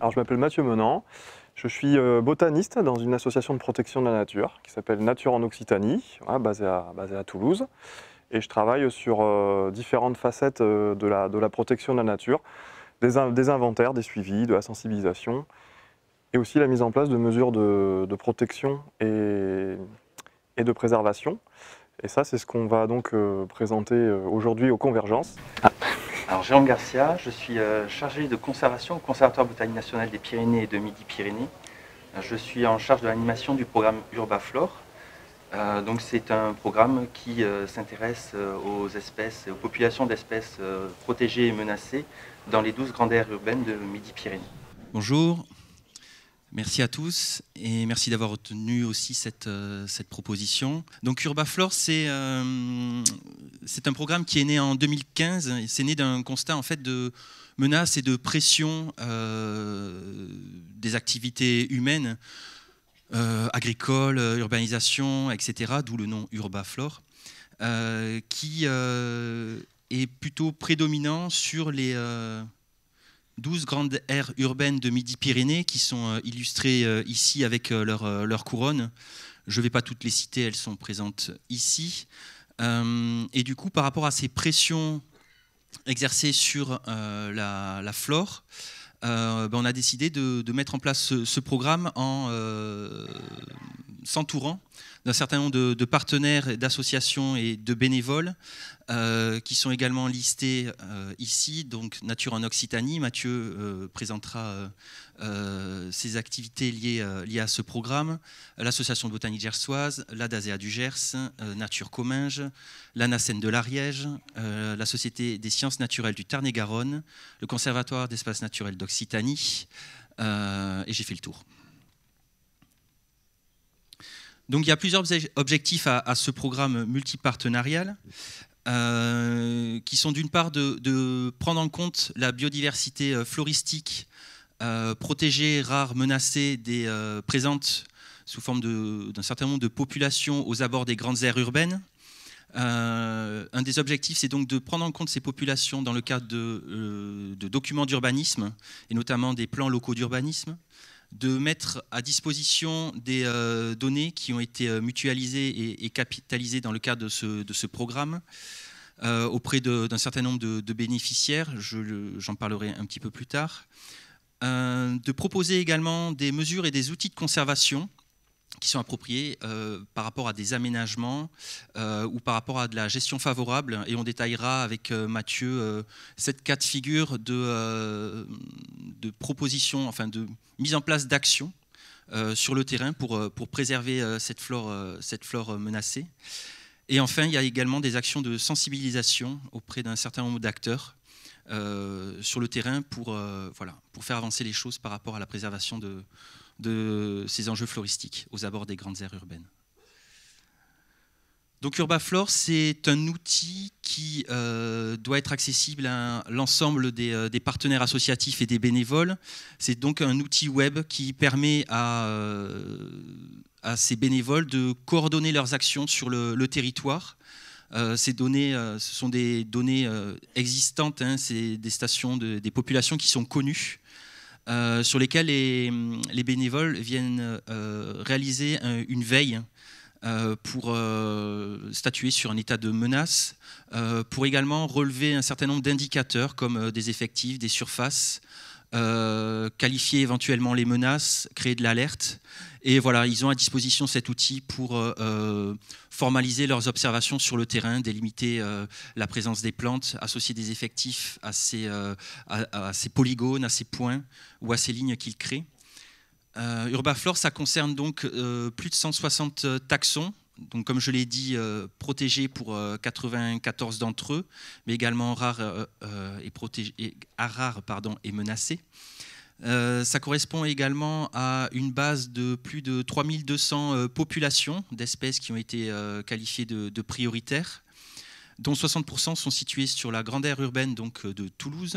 Alors je m'appelle Mathieu Menant, je suis euh, botaniste dans une association de protection de la nature qui s'appelle Nature en Occitanie, basée, à, Toulouse. Et je travaille sur euh, différentes facettes euh, de la, protection de la nature, des, inventaires, des suivis, de la sensibilisation, et aussi la mise en place de mesures de, protection et, et de préservation. Et ça, c'est ce qu'on va donc présenter aujourd'hui aux Convergences. Ah, alors Jérôme Garcia, je suis euh, chargé de conservation au Conservatoire botanique national des Pyrénées et de Midi-Pyrénées. Euh, je suis en charge de l'animation du programme Urbaflore. Euh, donc c'est un programme qui s'intéresse aux espèces, aux populations d'espèces protégées et menacées dans les 12 grandes aires urbaines de Midi-Pyrénées. Bonjour, Merci à tous et merci d'avoir retenu aussi cette, euh, cette proposition. Donc Urbaflore, euh, c'est un programme qui est né en 2015. C'est né d'un constat en fait de menace et de pression euh, des activités humaines, agricoles, urbanisation, etc. D'où le nom Urbaflore, qui est plutôt prédominant sur les 12 grandes aires urbaines de Midi-Pyrénées qui sont euh, illustrées euh, ici avec euh, leur, couronne. Je ne vais pas toutes les citer, elles sont présentes ici. et du coup, par rapport à ces pressions exercées sur la, flore, ben, on a décidé de, mettre en place ce, programme en s'entourant d'un certain nombre de, partenaires, d'associations et de bénévoles euh, qui sont également listés euh, ici. Donc Nature en Occitanie, Mathieu euh, présentera ses activités liées, liées, à ce programme. L'Association botanique gersoise, la Dazéa du Gers, Nature Comminges, nacène de l'Ariège, la Société des sciences naturelles du Tarn-et-Garonne, le Conservatoire d'espaces naturels d'Occitanie. et j'ai fait le tour. Donc il y a plusieurs objectifs à, ce programme multipartenarial. Euh, qui sont d'une part de, prendre en compte la biodiversité euh, floristique euh, protégée, rare, menacée, présente sous forme d'un certain nombre de populations aux abords des grandes aires urbaines. un des objectifs, c'est donc de prendre en compte ces populations dans le cadre de documents d'urbanisme, et notamment des plans locaux d'urbanisme de mettre à disposition des euh, données qui ont été euh, mutualisées et, capitalisées dans le cadre de ce, programme euh, auprès d'un certain nombre de, bénéficiaires, j'en parlerai un petit peu plus tard, de proposer également des mesures et des outils de conservation qui sont appropriés par rapport à des aménagements ou par rapport à de la gestion favorable. Et on détaillera avec Mathieu cette cas de figure de, de propositions, enfin de mise en place d'actions euh, sur le terrain pour, euh, pour préserver euh, cette flore, cette flore menacée. Et enfin, il y a également des actions de sensibilisation auprès d'un certain nombre d'acteurs sur le terrain pour, voilà, pour faire avancer les choses par rapport à la préservation de, de ces enjeux floristiques aux abords des grandes aires urbaines. Donc Urbaflore, c'est un outil qui euh, doit être accessible à l'ensemble euh, des, partenaires associatifs et des bénévoles. C'est donc un outil web qui permet à, euh, ces bénévoles de coordonner leurs actions sur le, territoire. ces données, ce sont des données existantes, hein. c'est des stations, des populations qui sont connues. sur lesquelles les, bénévoles viennent réaliser une veille euh, pour euh, statuer sur un état de menace, euh, pour également relever un certain nombre d'indicateurs comme des effectifs, des surfaces, qualifier éventuellement les menaces, créer de l'alerte. Et voilà, ils ont à disposition cet outil pour formaliser leurs observations sur le terrain, délimiter la présence des plantes, associer des effectifs à ces polygones, à ces points ou à ces lignes qu'ils créent. Euh, Urbaflore, ça concerne donc euh, plus de 160 euh, taxons, donc comme je l'ai dit, protégés pour 94 d'entre eux, mais également rares et, rares, et menacés. ça correspond également à une base de plus de 3200 populations d'espèces qui ont été qualifiées de prioritaires dont 60% sont situés sur la grande aire urbaine donc, euh, de Toulouse.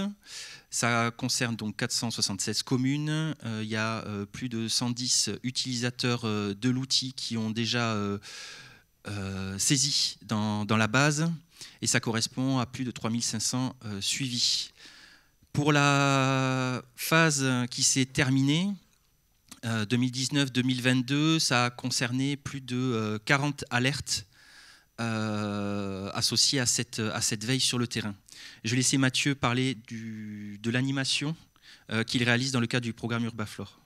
Ça concerne donc 476 communes. Euh, il y a euh, plus de 110 utilisateurs de l'outil qui ont déjà saisi dans, dans, la base et ça correspond à plus de 3500 suivis. Pour la phase qui s'est terminée, 2019-2022, ça a concerné plus de 40 alertes euh, associé à cette, veille sur le terrain. Je vais laisser Mathieu parler de l'animation euh, qu'il réalise dans le cadre du programme Urbaflore.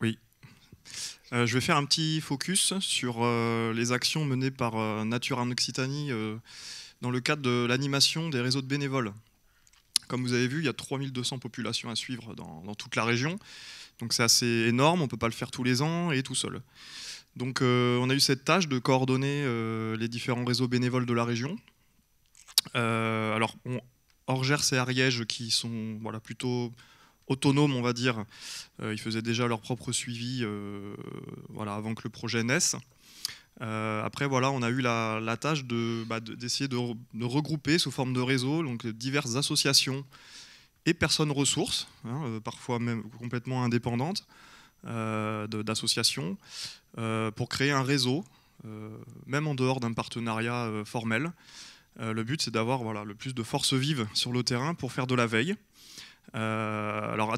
Oui. Euh, je vais faire un petit focus sur les actions menées par Nature en Occitanie dans le cadre de l'animation des réseaux de bénévoles. Comme vous avez vu, il y a 3200 populations à suivre dans, dans toute la région. Donc c'est assez énorme, on ne peut pas le faire tous les ans et tout seul. Donc euh, on a eu cette tâche de coordonner euh, les différents réseaux bénévoles de la région. Euh, alors, on, et Ariège, qui sont voilà, plutôt autonomes, on va dire, ils faisaient déjà leur propre suivi avant que le projet naisse. après, voilà, on a eu la, tâche bah, d'essayer de, regrouper sous forme de réseau donc, diverses associations et personnes ressources, hein, parfois même complètement indépendantes, euh, d'associations euh, pour créer un réseau, euh, même en dehors d'un partenariat formel. le but, c'est d'avoir voilà, le plus de forces vives sur le terrain pour faire de la veille. alors,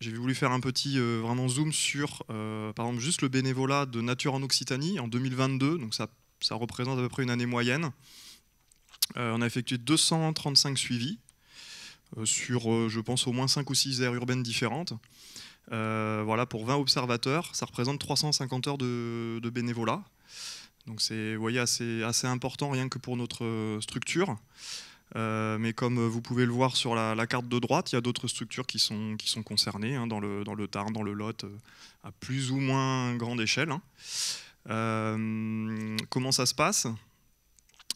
j'ai voulu faire un petit vraiment zoom sur, par exemple, juste le bénévolat de Nature en Occitanie en 2022. Donc ça, représente à peu près une année moyenne. on a effectué 235 suivis sur, je pense, au moins 5 ou 6 aires urbaines différentes. Euh, voilà, pour 20 observateurs, ça représente 350 heures de, bénévolat. Donc c'est, voyez, assez, assez, important rien que pour notre euh, structure. Euh, mais comme vous pouvez le voir sur la, carte de droite, il y a d'autres structures qui sont, concernées, hein, dans, le, dans, le, Tarn, dans le Lot, à plus ou moins grande échelle. Hein. comment ça se passe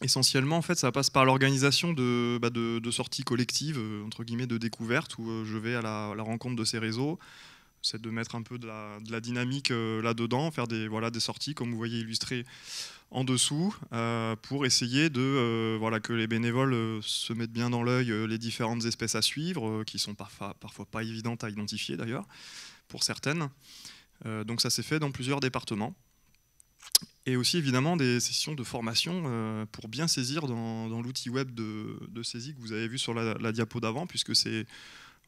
Essentiellement, en fait, ça passe par l'organisation de, bah, sorties collectives, entre guillemets, de découvertes, où je vais à la rencontre de ces réseaux, c'est de mettre un peu de la, dynamique euh, là-dedans, faire des, voilà, des sorties, comme vous voyez illustré en dessous, euh, pour essayer de, euh, voilà, que les bénévoles se mettent bien dans l'œil les différentes espèces à suivre, qui sont parfois, parfois pas évidentes à identifier d'ailleurs, pour certaines. donc ça s'est fait dans plusieurs départements. Et aussi évidemment des sessions de formation pour bien saisir dans, l'outil web de, saisie que vous avez vu sur la diapo d'avant, puisque c'est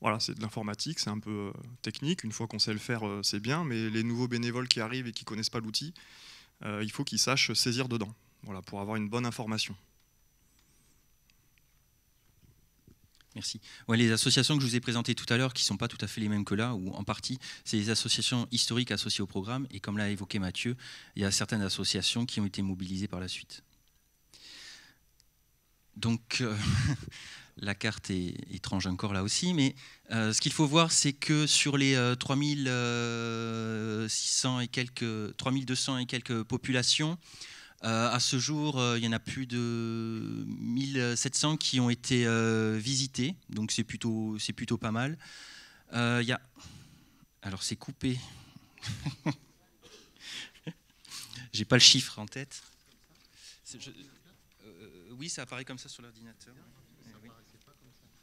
voilà, c'est de l'informatique, c'est un peu euh, technique. Une fois qu'on sait le faire, euh, c'est bien, mais les nouveaux bénévoles qui arrivent et qui ne connaissent pas l'outil, euh, il faut qu'ils sachent saisir dedans, voilà, pour avoir une bonne information. Merci. Ouais, les associations que je vous ai présentées tout à l'heure, qui ne sont pas tout à fait les mêmes que là, ou en partie, c'est les associations historiques associées au programme. Et comme l'a évoqué Mathieu, il y a certaines associations qui ont été mobilisées par la suite. Donc, la carte est étrange encore là aussi, mais euh, ce qu'il faut voir, c'est que sur les 3600 euh, euh, et quelques, 3200 et quelques populations, à ce jour, il y en a plus de 1700 qui ont été visitées, donc c'est plutôt, c'est plutôt pas mal. Alors c'est coupé. J'ai pas le chiffre en tête. oui, ça apparaît comme ça sur l'ordinateur.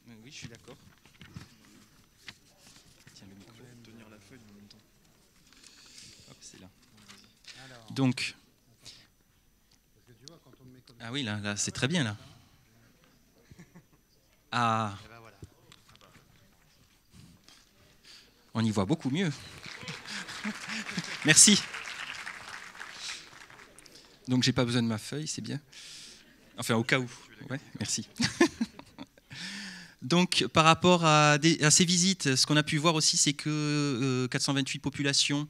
Euh, oui, je suis d'accord. Tiens, le micro. tenir la feuille Hop, c'est là. Donc. Ah oui, là, là c'est très bien, là. Ah. ah. Eh ben, on y voit beaucoup mieux. Merci. Donc j'ai pas besoin de ma feuille, c'est bien. Enfin, au cas où. Ouais, merci. Donc, par rapport à, ces visites, ce qu'on a pu voir aussi, c'est que 428 euh, populations.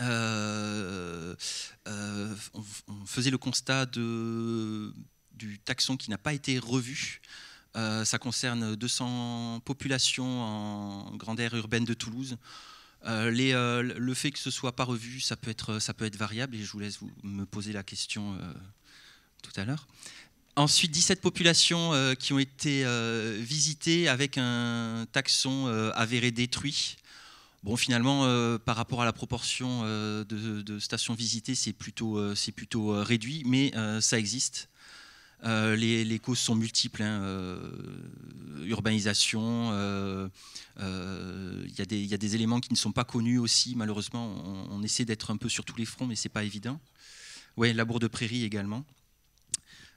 Euh, euh, on, faisait le constat du taxon qui n'a pas été revu. ça concerne 200 populations en grande aire urbaine de Toulouse. le fait que ce soit pas revu, ça peut être, ça peut être variable et je vous laisse me poser la question tout à l'heure. Ensuite, 17 populations euh, qui ont été euh, visitées avec un taxon euh, avéré détruit. Bon, finalement, par rapport à la proportion de, stations visitées, c'est plutôt, plutôt réduit, mais ça existe. Les, causes sont multiples. Hein, urbanisation, il y, a des éléments qui ne sont pas connus aussi, malheureusement. On, essaie d'être un peu sur tous les fronts, mais ce n'est pas évident. Oui, labour de prairie également.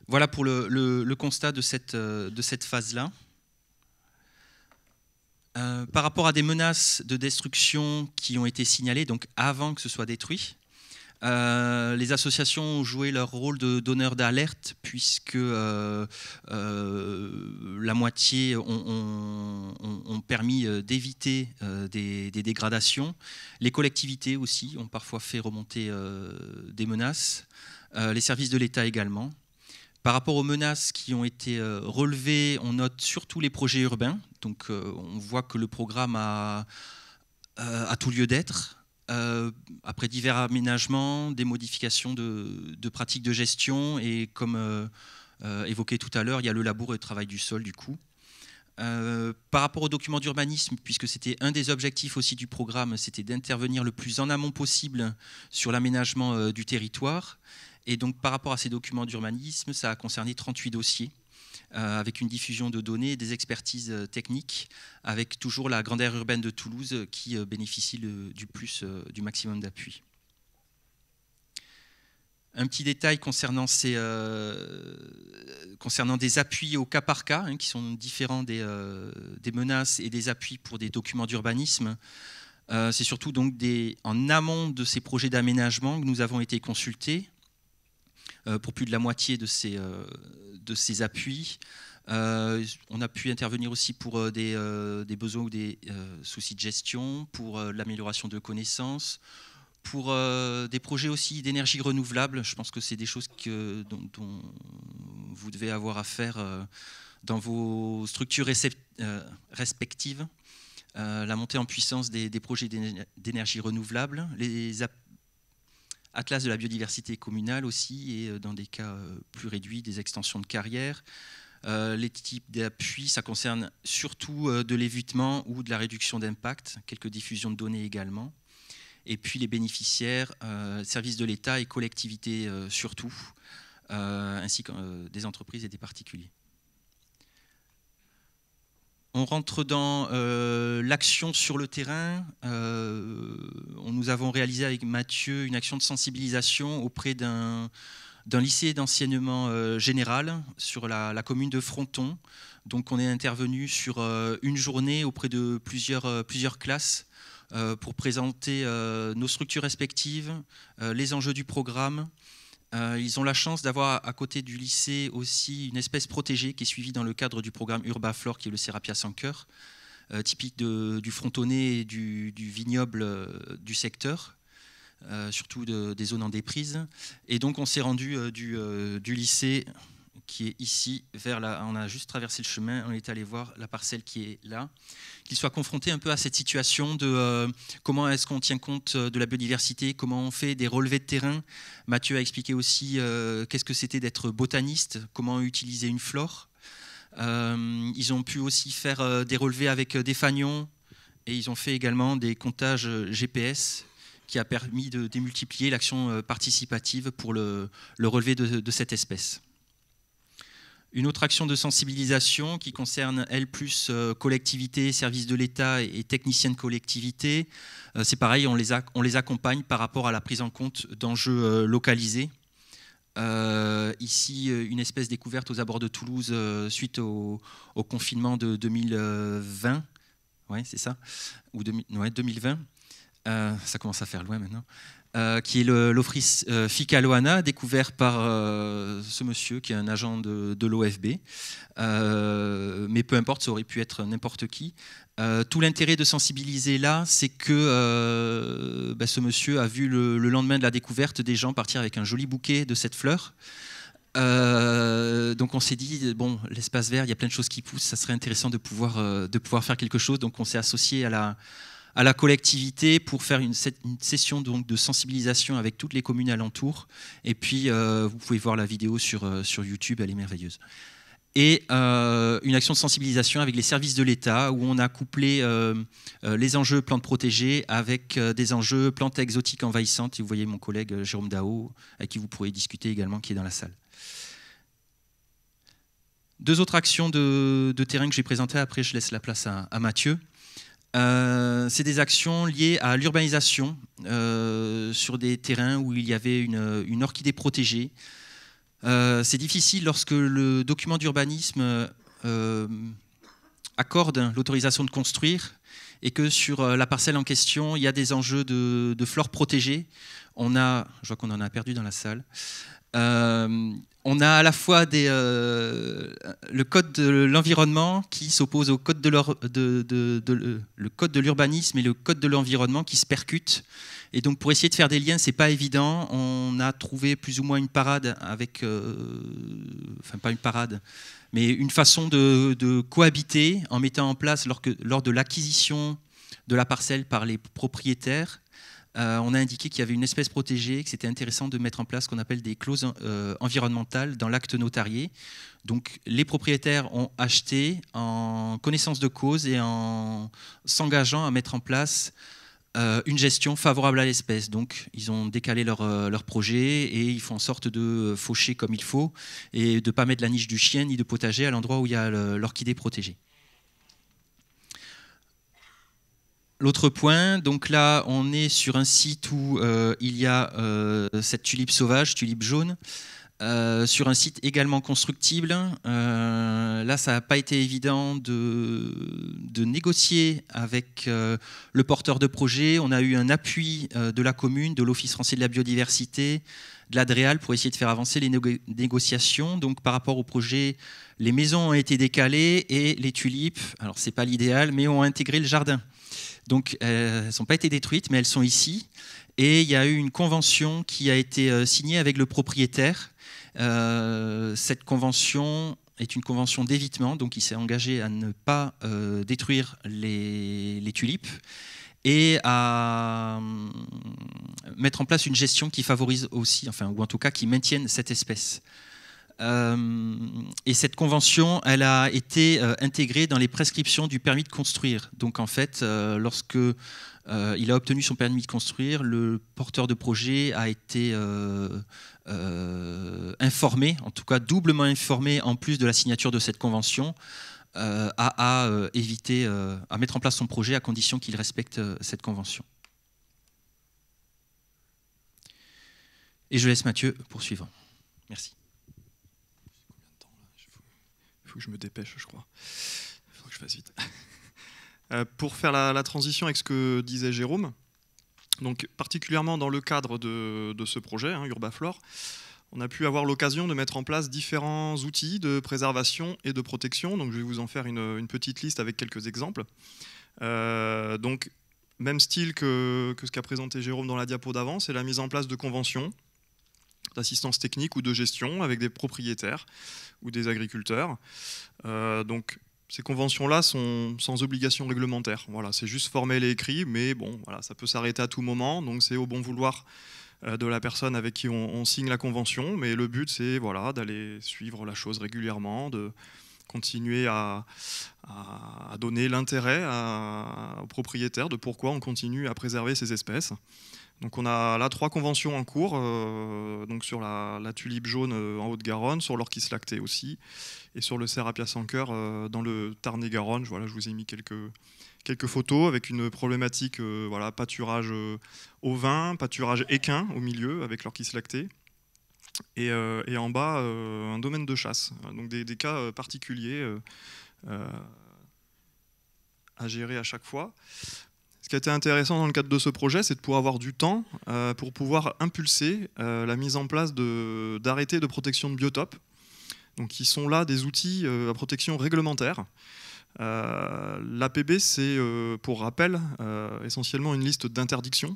Voilà pour le, constat de cette, euh, phase-là. Euh, par rapport à des menaces de destruction qui ont été signalées, donc avant que ce soit détruit, euh, les associations ont joué leur rôle de donneur d'alerte puisque la moitié ont, permis d'éviter des, dégradations. Les collectivités aussi ont parfois fait remonter des menaces. les services de l'État également. Par rapport aux menaces qui ont été euh, relevées, on note surtout les projets urbains. Donc euh, on voit que le programme a, euh, tout lieu d'être. après divers aménagements, des modifications de, pratiques de gestion et comme évoqué tout à l'heure, il y a le labour et le travail du sol du coup. par rapport au document d'urbanisme, puisque c'était un des objectifs aussi du programme, c'était d'intervenir le plus en amont possible sur l'aménagement du territoire. Et donc par rapport à ces documents d'urbanisme, ça a concerné 38 dossiers. Euh, avec une diffusion de données, des expertises euh, techniques, avec toujours la grande aire urbaine de Toulouse euh, qui bénéficie du plus, du maximum d'appui. Un petit détail concernant, des appuis au cas par cas, hein, qui sont différents des, menaces et des appuis pour des documents d'urbanisme. c'est surtout donc en amont de ces projets d'aménagement que nous avons été consultés euh, pour plus de la moitié de ces, euh, de ces appuis. Euh, on a pu intervenir aussi pour des, des besoins ou des soucis de gestion, pour l'amélioration de connaissances, pour des projets aussi d'énergie renouvelable. Je pense que c'est des choses que, dont, vous devez avoir à faire dans vos structures respectives. la montée en puissance des, des projets d'énergie renouvelable, les appuis atlas de la biodiversité communale aussi, et euh, dans des cas euh, plus réduits, des extensions de carrière. Euh, les types d'appui, ça concerne surtout de l'évitement ou de la réduction d'impact, quelques diffusions de données également. Et puis les bénéficiaires, services de l'État et collectivités surtout, ainsi que des entreprises et des particuliers. On rentre dans euh, l'action sur le terrain. Euh, nous avons réalisé avec Mathieu une action de sensibilisation auprès d'un lycée d'enseignement euh, général sur la, commune de Fronton. Donc on est intervenu sur une journée auprès de plusieurs classes pour présenter nos structures respectives, les enjeux du programme, euh, ils ont la chance d'avoir à côté du lycée aussi une espèce protégée qui est suivie dans le cadre du programme Urbaflore qui est le Serapia sans cœur, euh, typique du frontonné et du, vignoble euh, du secteur, surtout des zones en déprise. Et donc on s'est rendu du lycée qui est ici, vers la, on a juste traversé le chemin, on est allé voir la parcelle qui est là, qu'ils soient confrontés un peu à cette situation de euh, comment est-ce qu'on tient compte euh, de la biodiversité, comment on fait des relevés de terrain. Mathieu a expliqué aussi euh, qu'est-ce que c'était d'être botaniste, comment utiliser une flore. ils ont pu aussi faire des relevés avec des fagnons et ils ont fait également des comptages GPS qui a permis de démultiplier l'action participative pour le, relevé de cette espèce. Une autre action de sensibilisation qui concerne, elle, plus euh, collectivités, services de l'État et techniciens de collectivité. Euh, c'est pareil, on les, accompagne par rapport à la prise en compte d'enjeux euh, localisés. ici, une espèce découverte aux abords de Toulouse suite au, confinement de 2020. Ouais, c'est ça Ou ouais, 2020. ça commence à faire loin maintenant. Euh, qui est l'Office euh, Ficaloana découvert par euh, ce monsieur qui est un agent de, l'OFB. mais peu importe, ça aurait pu être n'importe qui. tout l'intérêt de sensibiliser là, c'est que bah, ce monsieur a vu le, lendemain de la découverte des gens partir avec un joli bouquet de cette fleur. donc on s'est dit bon l'espace vert il y a plein de choses qui poussent ça serait intéressant de pouvoir de pouvoir faire quelque chose donc on s'est associé à la à la collectivité pour faire une, session donc de sensibilisation avec toutes les communes alentour. Et puis, euh, vous pouvez voir la vidéo sur, euh, sur YouTube, elle est merveilleuse. Et euh, une action de sensibilisation avec les services de l'État, où on a couplé les enjeux plantes protégées avec des enjeux plantes exotiques envahissantes. Et vous voyez mon collègue Jérôme Dao, avec qui vous pourrez discuter également, qui est dans la salle. Deux autres actions de, terrain que j'ai présentées, après je laisse la place à Mathieu. Euh, c'est des actions liées à l'urbanisation euh, sur des terrains où il y avait une, orchidée protégée. Euh, c'est difficile lorsque le document d'urbanisme accorde l'autorisation de construire et que sur la parcelle en question, il y a des enjeux de, de flore protégée. On a, je vois qu'on en a perdu dans la salle on a à la fois euh, le code de l'environnement qui s'oppose au code de, l'urbanisme et le code de l'environnement qui se percutent. Et donc pour essayer de faire des liens, c'est pas évident. On a trouvé plus ou moins une parade avec, euh, enfin pas une parade, mais une façon de, cohabiter en mettant en place lors de l'acquisition de la parcelle par les propriétaires euh, on a indiqué qu'il y avait une espèce protégée, que c'était intéressant de mettre en place ce qu'on appelle des clauses euh, environnementales dans l'acte notarié. Donc les propriétaires ont acheté en connaissance de cause et en s'engageant à mettre en place euh, une gestion favorable à l'espèce. Donc, ils ont décalé leur, projet et ils font en sorte de faucher comme il faut et de ne pas mettre la niche du chien ni de potager à l'endroit où il y a l'orchidée protégée. L'autre point, donc là, on est sur un site où euh, il y a euh, cette tulipe sauvage, tulipe jaune, euh, sur un site également constructible. là, ça n'a pas été évident de, négocier avec le porteur de projet. On a eu un appui de la commune, de l'Office français de la biodiversité, de l'ADREAL pour essayer de faire avancer les négociations. Donc, par rapport au projet, les maisons ont été décalées et les tulipes, alors c'est pas l'idéal, mais ont intégré le jardin. Donc, euh, elles n'ont pas été détruites, mais elles sont ici. Et il y a eu une convention qui a été euh, signée avec le propriétaire. Euh, cette convention est une convention d'évitement, donc il s'est engagé à ne pas détruire les, les tulipes et à mettre en place une gestion qui favorise aussi, enfin, ou en tout cas qui maintienne cette espèce. Euh, et cette convention, elle a été euh, intégrée dans les prescriptions du permis de construire. Donc en fait, euh, lorsque il a obtenu son permis de construire. Le porteur de projet a été informé, en tout cas doublement informé, en plus de la signature de cette convention, à, à éviter, à mettre en place son projet à condition qu'il respecte cette convention. Et je laisse Mathieu poursuivre. Merci faut que je me dépêche, je crois. Il faut que je fasse vite. Euh, pour faire la, transition avec ce que disait Jérôme, donc particulièrement dans le cadre de, ce projet, hein, Urbaflore, on a pu avoir l'occasion de mettre en place différents outils de préservation et de protection. Donc je vais vous en faire une, petite liste avec quelques exemples. Euh, donc même style que, que ce qu'a présenté Jérôme dans la diapo d'avant, c'est la mise en place de conventions d'assistance technique ou de gestion avec des propriétaires ou des agriculteurs. Euh, donc ces conventions-là sont sans obligation réglementaire. Voilà, c'est juste formel et écrit, mais bon, voilà, ça peut s'arrêter à tout moment. Donc c'est au bon vouloir euh, de la personne avec qui on, signe la convention. Mais le but, c'est voilà, d'aller suivre la chose régulièrement, de continuer à donner l'intérêt aux propriétaires de pourquoi on continue à préserver ces espèces. Donc on a là trois conventions en cours, euh, donc sur la, tulipe jaune euh, en Haute-Garonne, sur l'orchis lactée aussi, et sur le Serapia sans cœur euh, dans le Tarn-et-Garonne. Voilà, je vous ai mis quelques, quelques photos avec une problématique voilà, pâturage vin, pâturage équin au milieu avec l'orchis lactée. Et, et, en bas, un domaine de chasse. Donc des, des cas particuliers à gérer à chaque fois. Ce qui a été intéressant dans le cadre de ce projet, c'est de pouvoir avoir du temps euh, pour pouvoir impulser euh, la mise en place d'arrêtés de, protection de biotopes. Donc, qui sont là des outils euh, à protection réglementaire. L'APB, c'est, pour rappel, essentiellement une liste d'interdictions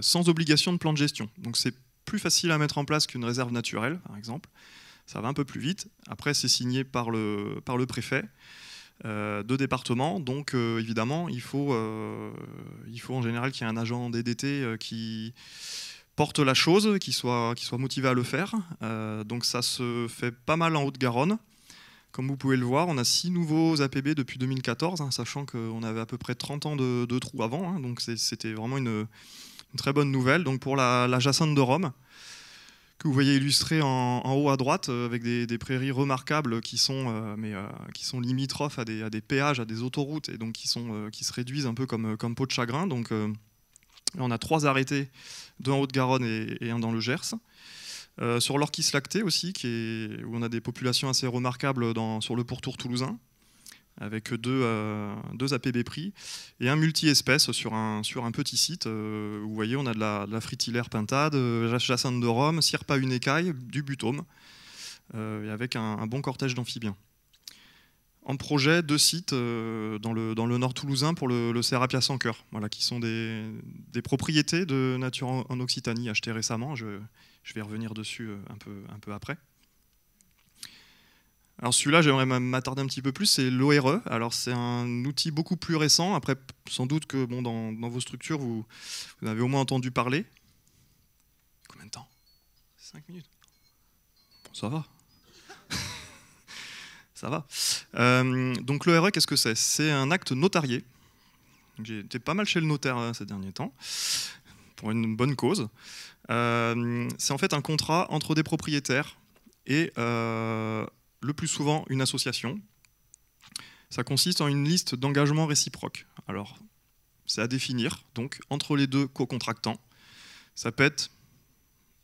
sans obligation de plan de gestion. Donc, c'est plus facile à mettre en place qu'une réserve naturelle, par exemple. Ça va un peu plus vite. Après, c'est signé par le préfet. Euh, de département. Donc euh, évidemment, il faut, euh, il faut en général qu'il y ait un agent DDT qui porte la chose, qui soit, qui soit motivé à le faire. donc ça se fait pas mal en Haute-Garonne. Comme vous pouvez le voir, on a six nouveaux APB depuis 2014, hein, sachant qu'on avait à peu près 30 ans de, de trous avant. Hein. donc c'était vraiment une, très bonne nouvelle. Donc pour la, la de Rome, que vous voyez illustré en, haut à droite euh, avec des, prairies remarquables qui sont, euh, mais, euh, qui sont limitrophes à des, péages, à des autoroutes et donc qui, sont, qui se réduisent un peu comme, comme peau de chagrin. Donc on a trois arrêtés, deux en Haute-Garonne et, un dans le Gers. sur l'Orchis lactée aussi, qui est, où on a des populations assez remarquables sur le pourtour toulousain avec deux, euh, deux APB prix et un multi-espèce sur un, sur un petit site. Euh, vous voyez, on a de la, de fritillaire pintade, euh, jacinthe de Rome, sirpa une écaille, du butome, et avec un, bon cortège d'amphibiens. En projet, deux sites dans le, dans, le, nord toulousain pour le, Serapia sans cœur, voilà, qui sont des, propriétés de nature en, Occitanie achetées récemment. Je, je vais revenir dessus un peu, un peu après. Alors celui-là, j'aimerais m'attarder un petit peu plus, c'est l'ORE. Alors c'est un outil beaucoup plus récent. Après, sans doute que bon, dans, vos structures, vous, vous, avez au moins entendu parler. Combien de temps Cinq minutes Bon, ça va. ça va. Euh, donc l'ORE, qu'est-ce que c'est C'est un acte notarié. J'ai pas mal chez le notaire euh, ces derniers temps, pour une bonne cause. Euh, c'est en fait un contrat entre des propriétaires et le plus souvent une association. Ça consiste en une liste d'engagements réciproques. Alors, c'est à définir, donc, entre les deux co-contractants. Ça peut être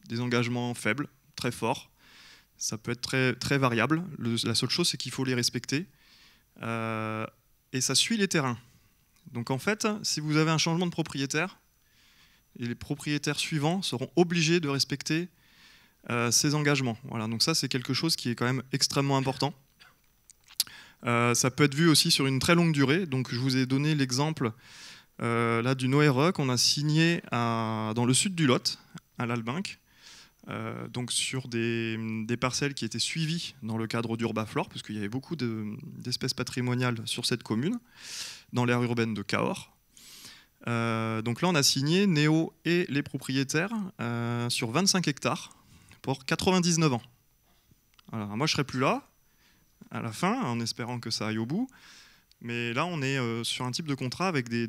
des engagements faibles, très forts, ça peut être très, très variable. la seule chose, c'est qu'il faut les respecter. Euh, et ça suit les terrains. Donc en fait, si vous avez un changement de propriétaire, les propriétaires suivants seront obligés de respecter euh, ses engagements. Voilà, donc ça c'est quelque chose qui est quand même extrêmement important. Euh, ça peut être vu aussi sur une très longue durée. Donc je vous ai donné l'exemple euh, là d'une ORE qu'on a signé dans le sud du Lot, à l'Albinque, donc sur des, parcelles qui étaient suivies dans le cadre d'Urbaflore, puisqu'il y avait beaucoup d'espèces patrimoniales sur cette commune, dans l'aire urbaine de Cahors. donc là, on a signé Néo et les propriétaires sur 25 hectares 99 ans. Alors, moi, je serai plus là, à la fin, en espérant que ça aille au bout. Mais là, on est euh, sur un type de contrat avec des,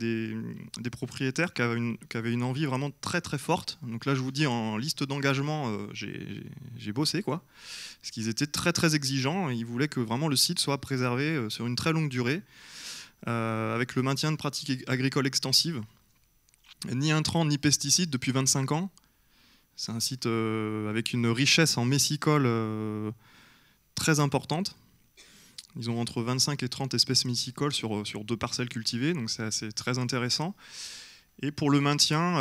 propriétaires qui avaient, une, qui une, envie vraiment très très forte. Donc là, je vous dis, en liste d'engagement, euh, j'ai bossé, quoi. Parce qu'ils étaient très très exigeants. ils voulaient que vraiment le site soit préservé euh, sur une très longue durée, avec le maintien de pratiques agricoles extensives. Ni intrants, ni pesticides depuis 25 ans. C'est un site euh, avec une richesse en messicole euh, très importante. Ils ont entre 25 et 30 espèces messicoles sur, euh, sur deux parcelles cultivées, donc c'est assez très intéressant. Et pour le maintien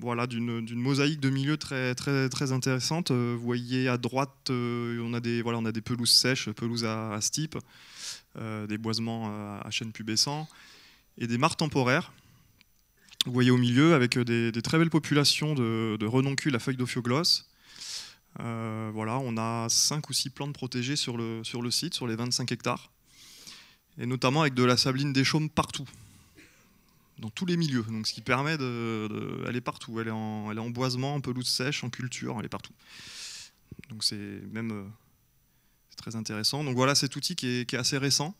voilà, d'une mosaïque de milieu très, très, très intéressante, vous voyez à droite, on, a des, voilà, on a des pelouses sèches, pelouses à, stipe, des boisements à, à chêne pubescent, et des mares temporaires vous voyez au milieu avec euh, des, très belles populations de, renoncules à feuilles d'ophiogloss. Euh, voilà, on a cinq ou six plantes protégées sur le, sur le site, sur les 25 hectares, et notamment avec de la sabline des chaumes partout, dans tous les milieux, donc ce qui permet de, partout, elle est, en, elle est en boisement, en pelouse sèche, en culture, elle est partout. Donc c'est même euh, très intéressant. Donc voilà cet outil qui est, qui est assez récent,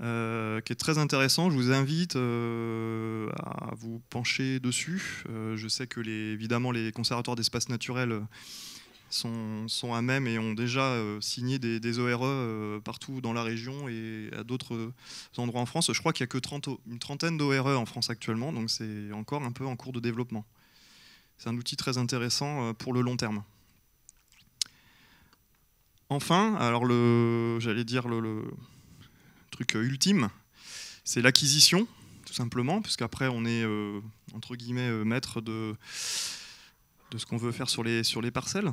euh, qui est très intéressant. Je vous invite euh, à vous pencher dessus. Euh, je sais que les, évidemment les conservatoires d'espace naturel sont, à même et ont déjà signé des, ORE partout dans la région et à d'autres endroits en France. Je crois qu'il n'y a que une trentaine d'ORE e en France actuellement, donc c'est encore un peu en cours de développement. C'est un outil très intéressant pour le long terme. Enfin, alors j'allais dire le truc euh, ultime, c'est l'acquisition, tout simplement, puisqu'après on est euh, entre guillemets euh, maître de, de ce qu'on veut faire sur les, sur les parcelles.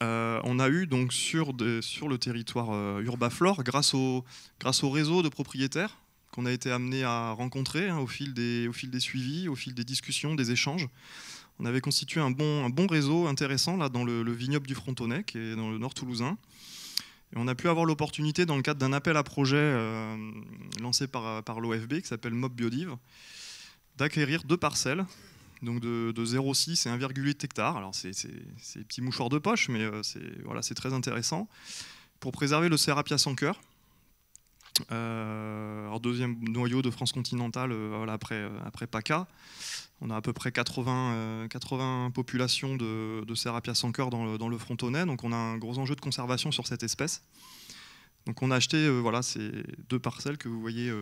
on a eu donc sur, sur le territoire Urbaflore, grâce au, grâce au réseau de propriétaires qu'on a été amené à rencontrer hein, au, fil des, au fil des suivis, au fil des discussions, des échanges, on avait constitué un bon, un bon réseau intéressant là, dans le, vignoble du Frontonnet qui est dans le nord toulousain on a pu avoir l'opportunité, dans le cadre d'un appel à projet euh, lancé par, l'OFB, qui s'appelle Mob Biodiv, d'acquérir deux parcelles, donc de, 0,6 et 1,8 hectares. Alors c'est des petits mouchoirs de poche, mais euh, c'est voilà, très intéressant, pour préserver le Serapia sans cœur, euh, alors deuxième noyau de France continentale euh, après, euh, après PACA. On a à peu près 80, 80 populations de, de Serapia sans cœur dans le, dans le frontonnet, donc on a un gros enjeu de conservation sur cette espèce. Donc on a acheté voilà, ces deux parcelles que vous voyez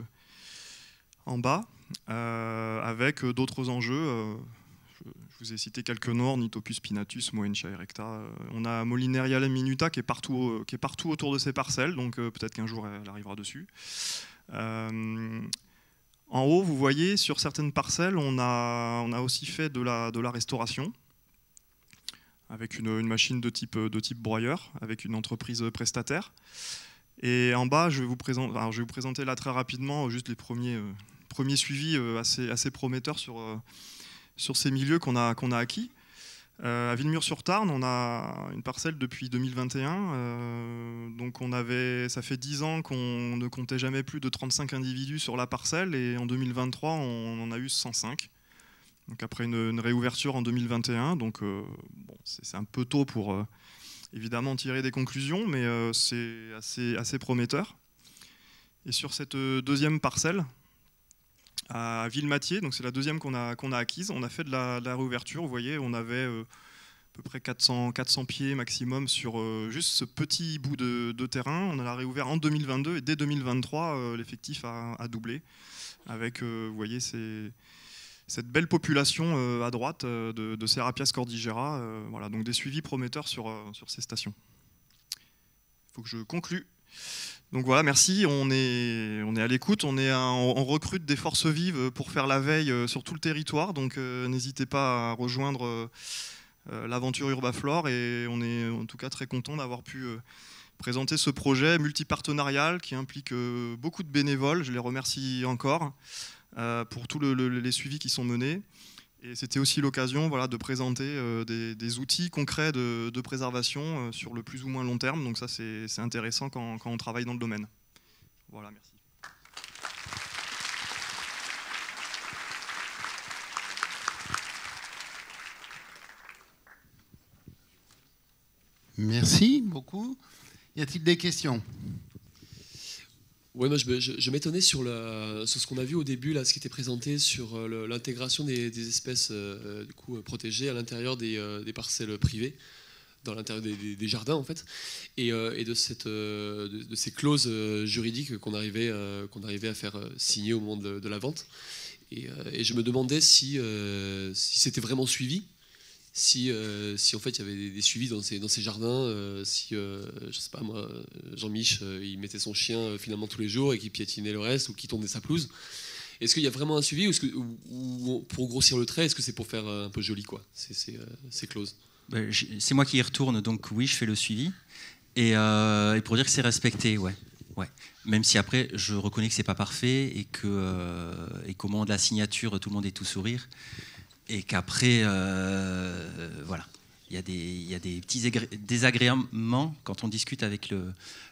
en bas, avec d'autres enjeux vous ai cité quelques noms, Nitopus pinatus, Moencha, erecta. Euh, on a Molinaria minuta qui est, partout, qui est partout autour de ces parcelles, donc euh, peut-être qu'un jour elle arrivera dessus. Euh, en haut, vous voyez, sur certaines parcelles, on a, on a aussi fait de la, de la restauration avec une, machine de type, de type broyeur, avec une entreprise prestataire. Et en bas, je vais vous, présenter, je vais vous présenter là très rapidement juste les premiers, premiers suivis assez, assez prometteurs sur, sur ces milieux qu'on a, qu'on a acquis. Euh, à Villemur-sur-Tarn, on a une parcelle depuis 2021. Euh, donc on avait, ça fait 10 ans qu'on ne comptait jamais plus de 35 individus sur la parcelle et en 2023, on en a eu 105. Donc après une, réouverture en 2021, donc euh, c'est un peu tôt pour évidemment tirer des conclusions, mais c'est assez, assez prometteur. Et sur cette deuxième parcelle, à Villematier, donc c'est la deuxième qu'on a, qu'on a acquise. On a fait de la, réouverture, vous voyez, on avait euh, à peu près 400, 400 pieds maximum sur euh, juste ce petit bout de, terrain. On a réouvert en 2022 et dès 2023, euh, l'effectif a, doublé avec, vous voyez, c'est cette belle population à droite de, de Serapias cordigera. voilà, donc des suivis prometteurs sur, sur ces stations. Il faut que je conclue. Donc voilà, merci. On est, on est à l'écoute. On, recrute des forces vives pour faire la veille euh, sur tout le territoire. Donc euh, n'hésitez pas à rejoindre euh, l'aventure Urbaflore. Et on est en tout cas très content d'avoir pu présenter ce projet multipartenarial qui implique beaucoup de bénévoles. Je les remercie encore pour tous les suivis qui sont menés. Et c'était aussi l'occasion de présenter euh, des, outils concrets de, préservation euh, sur le plus ou moins long terme. Donc ça, c'est intéressant quand, quand, on travaille dans le domaine. Voilà, merci. Merci beaucoup. Y a-t-il des questions oui, moi je, m'étonnais sur, ce qu'on a vu au début, là, ce qui était présenté sur euh, l'intégration des, espèces euh, euh, du coup, protégées à l'intérieur des, parcelles privées, dans l'intérieur des, jardins en fait, et, de, cette, ces clauses juridiques qu'on arrivait, arrivait à faire signer au moment de, la vente. Et, et, je me demandais si, si c'était vraiment suivi si, euh, si en fait il y avait des, suivis dans ces, dans ces jardins, euh, si, euh, je sais pas moi, Jean-Mich, il mettait son chien finalement tous les jours et qu'il piétinait le reste ou qu'il tournait sa pelouse. Est-ce qu'il y a vraiment un suivi ou, pour grossir le trait, est-ce que c'est pour faire un peu joli quoi C'est close. Bah, c'est moi qui y retourne, donc oui, je fais le suivi. Et, pour dire que c'est respecté, ouais. Ouais. Même si après, je reconnais que c'est pas parfait et que et qu'au moment de la signature, tout le monde est tout sourire et qu'après, euh, voilà, il y a des, des petits désagréments quand on discute avec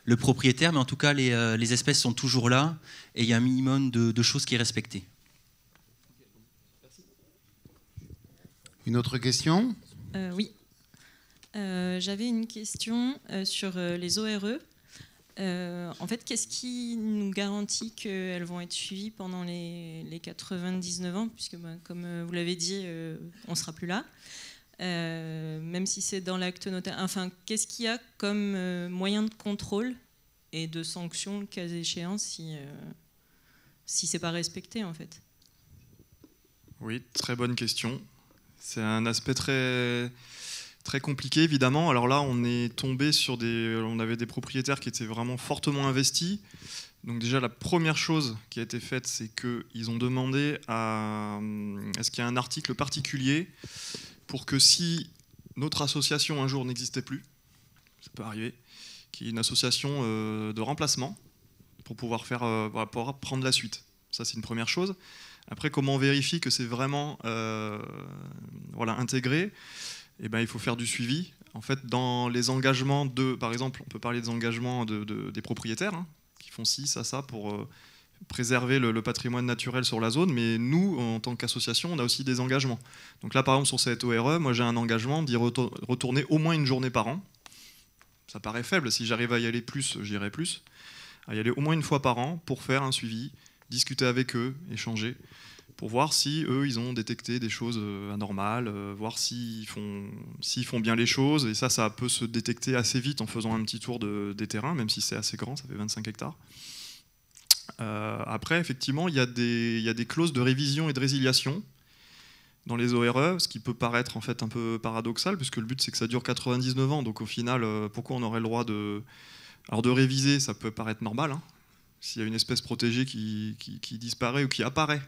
le, propriétaire, mais en tout cas, euh, les, espèces sont toujours là et il y a un minimum de, choses qui est respecté. Une autre question euh, Oui. J'avais une question sur les ORE. Euh, en fait, qu'est-ce qui nous garantit qu'elles vont être suivies pendant les, 99 ans Puisque, ben, comme euh, vous l'avez dit, euh, on ne sera plus là. même si c'est dans l'acte notaire. Enfin, qu'est-ce qu'il y a comme moyen de contrôle et de sanction, cas échéant, si, si ce n'est pas respecté, en fait Oui, très bonne question. C'est un aspect très très compliqué évidemment. Alors là, on est tombé sur des, on avait des propriétaires qui étaient vraiment fortement investis. Donc déjà, la première chose qui a été faite, c'est qu'ils ont demandé à, est ce qu'il y a un article particulier pour que si notre association un jour n'existait plus, ça peut arriver, y ait une association euh, de remplacement pour pouvoir faire, euh, bah, pour pouvoir prendre la suite. Ça, c'est une première chose. Après, comment on vérifie que c'est vraiment euh, voilà, intégré eh ben, il faut faire du suivi. En fait, dans les engagements de, par exemple, on peut parler des engagements des propriétaires, hein, qui font ci, ça, ça, pour euh, préserver le, le, patrimoine naturel sur la zone, mais nous, en tant qu'association, on a aussi des engagements. Donc là, par exemple, sur cette ORE, moi j'ai un engagement d'y retourner au moins une journée par an. Ça paraît faible, si j'arrive à y aller plus, j'irai plus. À y aller au moins une fois par an pour faire un suivi, discuter avec eux, échanger pour voir si eux, ils ont détecté des choses euh, anormales, euh, voir s'ils font, font bien les choses. Et ça, ça peut se détecter assez vite en faisant un petit tour des terrains, même si c'est assez grand, ça fait 25 hectares. Euh, après, effectivement, il y, a des clauses de révision et de résiliation dans les ORE, ce qui peut paraître en fait un peu paradoxal, puisque le but c'est que ça dure 99 ans, donc au final, pourquoi on aurait le droit de... Alors de réviser, ça peut paraître normal, hein. s'il y a une espèce protégée qui disparaît ou qui apparaît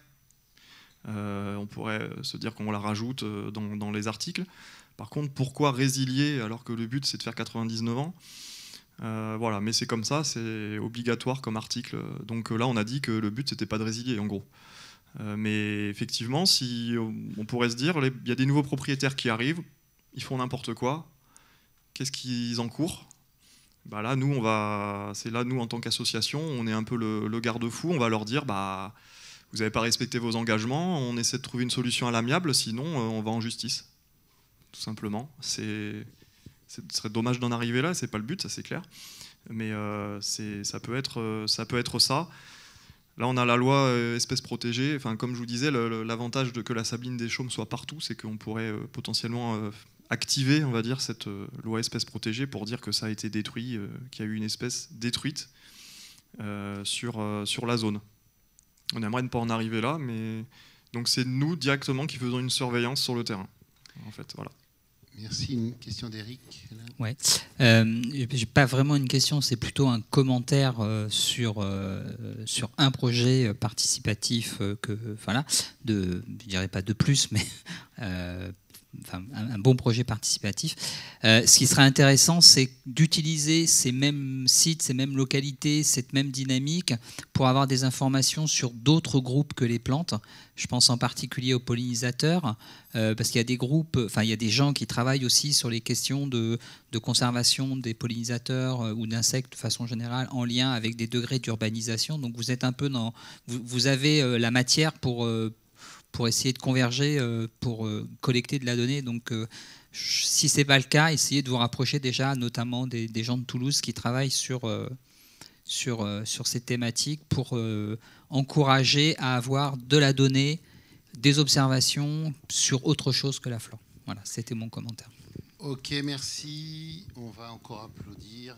euh, on pourrait euh, se dire qu'on la rajoute euh, dans, les articles. Par contre, pourquoi résilier alors que le but c'est de faire 99 ans voilà, mais c'est comme ça, c'est obligatoire comme article. Donc là, on a dit que le but, c'était pas de résilier, en gros. mais effectivement, si on pourrait se dire, il y a des nouveaux propriétaires qui arrivent, ils font n'importe quoi. Qu'est-ce qu'ils encourent bah là, nous, on va, c'est là, nous, en tant qu'association, on est un peu le, le garde-fou. On va leur dire, bah, vous n'avez pas respecté vos engagements, on essaie de trouver une solution à l'amiable, sinon euh, on va en justice. Tout simplement. ce serait dommage d'en arriver là, c'est pas le but, ça c'est clair. Mais euh, euh, ça, peut être, ça Là, on a la loi espèce protégée, Enfin, comme je vous disais, l'avantage de que la sabine des chaumes soit partout, c'est qu'on pourrait potentiellement activer, on va dire, cette loi espèce protégée pour dire que ça a été détruit, qu'il y a eu une espèce détruite sur la zone. On aimerait ne pas en arriver là, mais donc c'est nous directement qui faisons une surveillance sur le terrain. En fait, voilà. Merci. Une question d'Eric. Ouais. Euh, J'ai pas vraiment une question, c'est plutôt un commentaire euh, sur euh, sur un projet euh, participatif que, enfin de, je dirais pas de plus, mais un, bon projet participatif. Euh, ce qui serait intéressant, c'est d'utiliser ces mêmes sites, ces mêmes localités, cette même dynamique pour avoir des informations sur d'autres groupes que les plantes. Je pense en particulier aux pollinisateurs, euh, parce qu'il y a des groupes, enfin il y a des gens qui travaillent aussi sur les questions de, conservation des pollinisateurs euh, ou d'insectes de façon générale en lien avec des degrés d'urbanisation. Donc vous êtes un peu dans, vous, vous avez la matière pour pour essayer de converger, euh, pour euh, collecter de la donnée. Donc, euh, si ce n'est pas le cas, essayez de vous rapprocher déjà, notamment des, gens de Toulouse qui travaillent sur, sur, sur ces thématiques pour encourager à avoir de la donnée, des observations sur autre chose que la flore. Voilà, c'était mon commentaire. Ok, merci. On va encore applaudir.